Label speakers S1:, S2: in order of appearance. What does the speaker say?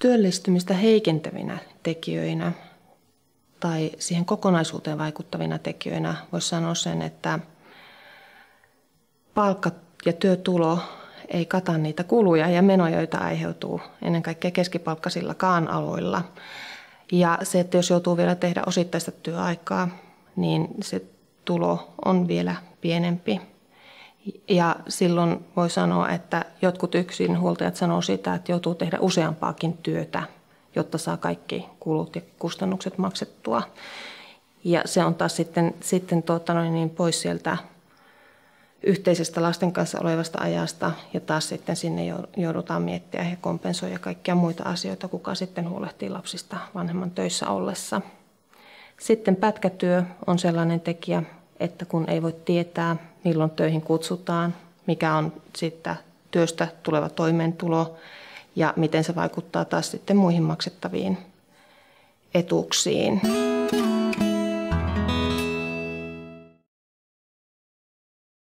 S1: työllistymistä heikentävinä tekijöinä tai siihen kokonaisuuteen vaikuttavina tekijöinä voisi sanoa sen, että palkka ja työtulo ei kata niitä kuluja ja menoja, joita aiheutuu ennen kaikkea keskipalkkasillakaan aloilla. Ja se, että jos joutuu vielä tehdä osittaista työaikaa, niin se tulo on vielä pienempi. Ja silloin voi sanoa, että jotkut yksinhuoltajat sanoo sitä, että joutuu tehdä useampaakin työtä, jotta saa kaikki kulut ja kustannukset maksettua. Ja se on taas sitten, sitten tuota noin niin pois sieltä yhteisestä lasten kanssa olevasta ajasta ja taas sitten sinne joudutaan miettiä ja kompensoida kaikkia muita asioita, kuka sitten huolehtii lapsista vanhemman töissä ollessa. Sitten pätkätyö on sellainen tekijä, että kun ei voi tietää, milloin töihin kutsutaan, mikä on sitten työstä tuleva toimeentulo ja miten se vaikuttaa taas sitten muihin maksettaviin etuuksiin.